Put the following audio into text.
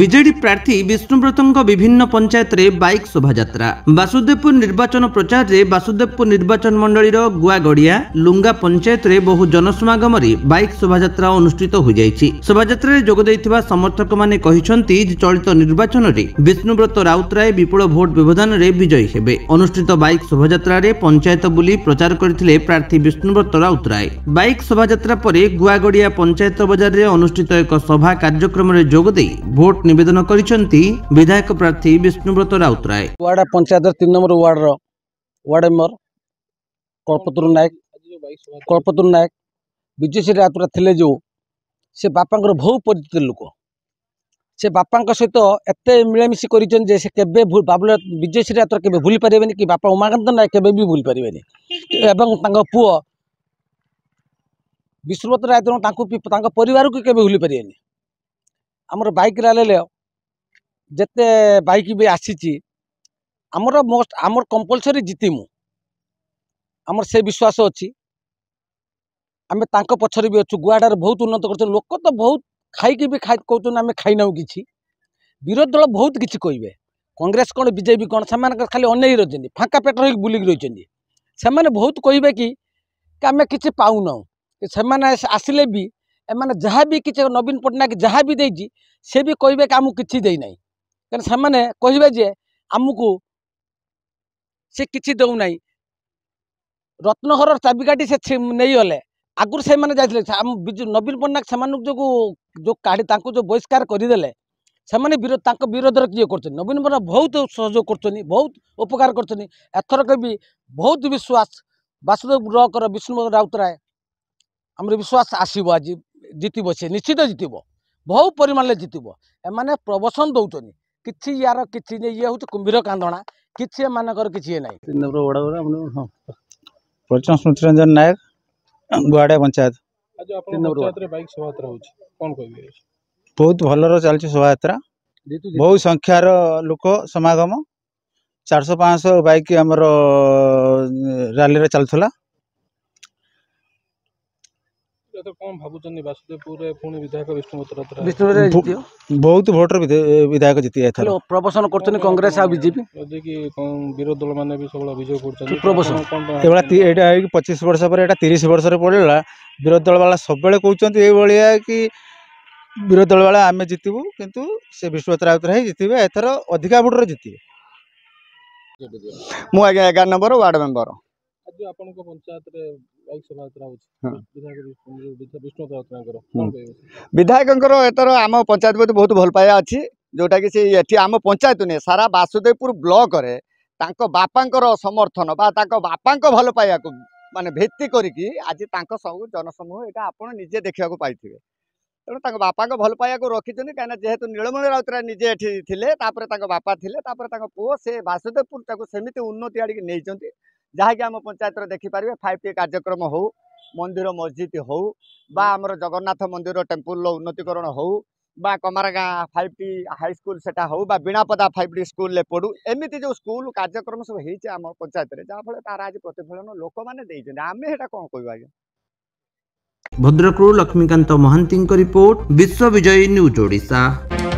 BJD প্রার্থী বিষ্ণুব্রতঙ্ক বিভিন্ন পঞ্চায়েতরে bike শোভাযাত্রা বাসুদেবপুর নির্বাচন প্রচারে বাসুদেবপুর নির্বাচন মণ্ডলীর গুয়াগড়িয়া লুঙ্গা পঞ্চায়েতরে বহু জনসমাগমরে বাইক শোভাযাত্রা অনুষ্ঠিত হয়ে যাই শোভাযাত্রায় যোগ দিয়ে সমর্থক মানে চলিত নির্বাচনরে বিষ্ণুব্রত রাউতরায় বিপুল ভোট ব্যবধানের বিজয়ী হবে অনুষ্ঠিত বাইক শোভাযাত্রায় পঞ্চায়েত বুলি প্রচার করে প্রার্থী বিষ্ণুব্রত রাউতরায় বাইক শোভাযাত্রা পরে গুয়াগড়িয়া পঞ্চায়েত বজারে অনুষ্ঠিত এক সভা কার্যক্রমে যোগ দিয়ে ভোট ରିପୋର୍ଟ ନିବେଦନ କରିଛନ୍ତି ବିଧାୟକ ପ୍ରାର୍ଥୀ ବିଷ୍ଣୁବ୍ରତ ରାଉତରାୟ ୱାର୍ଡ ପଞ୍ଚାୟତର ତିନି ନମ୍ବର ୱାର୍ଡର ward member Kalpataru Nayak Kalpataru Nayak BJC Routray ଥିଲେ ଯେଉଁ ସେ ବାପାଙ୍କର ବହୁ ପରିଚିତ ଲୋକ ସେ ବାପାଙ୍କ ସହିତ ଏତେ ମିଳାମିଶି କରିଛନ୍ତି ଯେ ସେ କେବେ ବାବୁଲ ବିଜେସି ରାଉତରାୟ କେବେ ଭୁଲି ପାରିବେନି କି ବାପା ଉମାକାନ୍ତ ନାୟକ କେବେ ବି ଭୁଲି ପାରିବେନି ଏବଂ ତାଙ୍କ ପୁଅ ବିଷ୍ଣୁବ୍ରତ ରାଉତରାୟ ତାଙ୍କୁ ତାଙ୍କ ପରିବାରକୁ କେବେ ଭୁଲି ପାରିବେନି ଆମର ବାଇକ୍ ରାଲିରେ ଯେତେ ବାଇକ୍ ବି ଆସିଛି ଆମର ମୋଷ୍ଟ ଆମର କମ୍ପଲସରି ଜିତିମୁ ଆମର ସେ ବିଶ୍ୱାସ ଅଛି ଆମେ ତାଙ୍କ ପଛରେ ବି ଅଛୁ ଗୁଆଡ଼ାରେ ବହୁତ ଉନ୍ନତ କରୁଛନ୍ତି ଲୋକ ତ ବହୁତ ଖାଇକି ବି ଖାଇ କହୁଛନ୍ତି ଆମେ ଖାଇନାହୁଁ କିଛି ବିରୋଧୀ ଦଳ ବହୁତ କିଛି କହିବେ କଂଗ୍ରେସ କ'ଣ ବିଜେପି କ'ଣ ସେମାନଙ୍କର ଖାଲି ଅନେଇ ରହିଛନ୍ତି ଫାଙ୍କା ପେଟ ହେଇକି ବୁଲିକି ରହିଛନ୍ତି ସେମାନେ ବହୁତ କହିବେ କି ଆମେ କିଛି ପାଉନାହୁଁ ସେମାନେ ଆସିଲେ ବି ଏମାନେ ଯାହା ବି କିଛି ନବୀନ ପଟ୍ଟନାୟକ ଯାହା ବି ଦେଇଛି ସେ ବି କହିବେ କି ଆମକୁ କିଛି ଦେଇନାହିଁ କାରଣ ସେମାନେ କହିବେ ଯେ ଆମକୁ ସେ କିଛି ଦେଉନାହିଁ ରତ୍ନହରର ଚାବିକାଠି ସେ ନେଇଗଲେ ଆଗରୁ ସେମାନେ ଯାଇଥିଲେ ଆମ ବିଜୁ ନବୀନ ପଟ୍ଟନାୟକ ସେମାନଙ୍କୁ ଯୋଗୁଁ ଯେଉଁ କାଢ଼ି ତାଙ୍କୁ ଯେଉଁ ବହିଷ୍କାର କରିଦେଲେ ସେମାନେ ବିରୋଧ ତାଙ୍କ ବିରୋଧରେ କିଏ କରୁଛନ୍ତି ନବୀନ ପଟ୍ଟନାୟକ ବହୁତ ସହଯୋଗ କରୁଛନ୍ତି ବହୁତ ଉପକାର କରୁଛନ୍ତି ଏଥରକ ବି ବହୁତ ବିଶ୍ୱାସ ବାସୁଦେବ ବ୍ଲକର ବିଷ୍ଣୁ ରାଉତରାୟ ଆମର ବିଶ୍ୱାସ ଆସିବ ଆଜି জিতব সে নিশ্চিত জিতব বহু পরিমাণে জিতব এমানে প্রবসন দৌঁচ কিছু ইয়ার কিছু ইয়ে হচ্ছে কুম্ভীর কান্দনা কিছু এমানকর কিছু ইয়ে নাই প্রচন্ড স্মৃতি রঞ্জন নায়ক গুয়াড়ে পঞ্চায়েত ବହୁତ ଭଲର ଚାଲିଛି ଶୋଭାଯାତ୍ରା ବହୁ ସଂଖ୍ୟାର ଲୋକ ସମାଗମ ଚାରିଶହ ପାଞ୍ଚଶହ ବାଇକ୍ ଆମର ରାଲିରେ ଚାଲୁଥିଲା ବହୁତ ଭୋଟର ବିଧାୟକ ଜିତି ଯାଇଥିଲା ପ୍ରବସନ କରୁଛନ୍ତି କଂଗ୍ରେସ ଆଉ ବିଜେପି ବିରୋଧୀ ଦଳ ମାନେ ବି ସବୁବେଳେ ଅଭିଯୋଗ କରୁଛନ୍ତି ପ୍ରବସନ ଏଭଳିଆ ଏଇଟା ହେଇକି ପଚିଶ ବର୍ଷ ପରେ ଏଇଟା ତିରିଶ ବର୍ଷରେ ପଡ଼ିଲା ବିରୋଧୀ ଦଳ ବାଲା ସବୁବେଳେ କହୁଛନ୍ତି ଏଇଭଳିଆ କି ବିରୋଧୀ ଦଳ ବାଲା ଆମେ ଜିତିବୁ କିନ୍ତୁ ସେ ବିଶ୍ୱନାଥ ରାଉତରାୟ ହିଁ ଜିତିବେ ଏଥର ଅଧିକା ଭୋଟରେ ଜିତିବେ ମୁଁ ଆଜ୍ଞା ଏଗାର ନମ୍ବର ୱାର୍ଡ଼ ମେମ୍ବର ଆପଣଙ୍କ ପଞ୍ଚାୟତରେ ବିଧାୟକଙ୍କର ଏଥର ଆମ ପଞ୍ଚାୟତ ପ୍ରତି ବହୁତ ଭଲ ପାଇବା ଅଛି ଯେଉଁଟାକି ସେ ଏଠି ଆମ ପଞ୍ଚାୟତ ନୁହେଁ ସାରା ବାସୁଦେବପୁର ବ୍ଲକରେ ତାଙ୍କ ବାପାଙ୍କର ସମର୍ଥନ ବା ତାଙ୍କ ବାପାଙ୍କ ଭଲ ପାଇବାକୁ ମାନେ ଭିତ୍ତି କରିକି ଆଜି ତାଙ୍କ ସବୁ ଜନସମୂହ ଏଇଟା ଆପଣ ନିଜେ ଦେଖିବାକୁ ପାଇଥିବେ ତେଣୁ ତାଙ୍କ ବାପାଙ୍କ ଭଲ ପାଇବାକୁ ରଖିଛନ୍ତି କାହିଁକିନା ଯେହେତୁ ନୀଳମଣି ରାଉତରାୟ ନିଜେ ଏଠି ଥିଲେ ତାପରେ ତାଙ୍କ ବାପା ଥିଲେ ତାପରେ ତାଙ୍କ ପୁଅ ସେ ବାସୁଦେବପୁର ତାକୁ ସେମିତି ଉନ୍ନତି ଆଡ଼ିକି ନେଇଛନ୍ତି ଯାହାକି ଆମ ପଞ୍ଚାୟତର ଦେଖିପାରିବେ ফাইভ টি কার্যক্রম হোক মন্দির মসজিদ হোক বা আমার জগন্নাথ মন্দির ଟେମ୍ପୁଲର উন্নতিকরণ হোক বা কমারগাঁ ফাইভ টি হাইস্কুল সেটা হোক বা বিনাপদা ফাইভ টি স্কুলে পড়ু এমিতি যে স্কুল কার্যক্রম সব হয়েছে আমার পঞ্চায়েতের যাফলে তার আজ প্রতিফলন লোক মানে আমি সেটা কম কহব আজ্ঞা ভদ্রকু লক্ষ্মীকান্ত মহান্তি রিপোর্ট বিশ্ববিজয়ী নিউজ ওড়শা